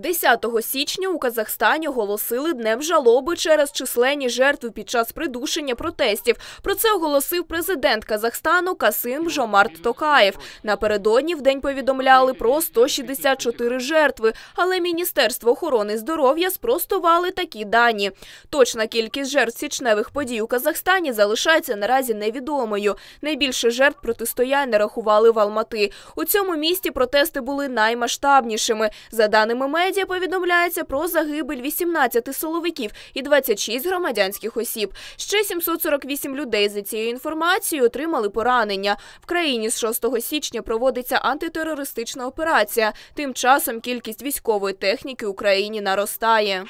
10 січня у Казахстані оголосили днем жалоби через численні жертви під час придушення протестів. Про це оголосив президент Казахстану Касим Жомарт Токаєв. Напередодні в день повідомляли про 164 жертви, але Міністерство охорони здоров'я спростували такі дані. Точна кількість жертв січневих подій у Казахстані залишається наразі невідомою. Найбільше жертв протистояння рахували в Алмати. У цьому місті протести були наймасштабнішими. За даними медіа, медіа повідомляється про загибель 18 силовиків і 26 громадянських осіб. Ще 748 людей за цією інформацією отримали поранення. В країні з 6 січня проводиться антитерористична операція. Тим часом кількість військової техніки Україні наростає.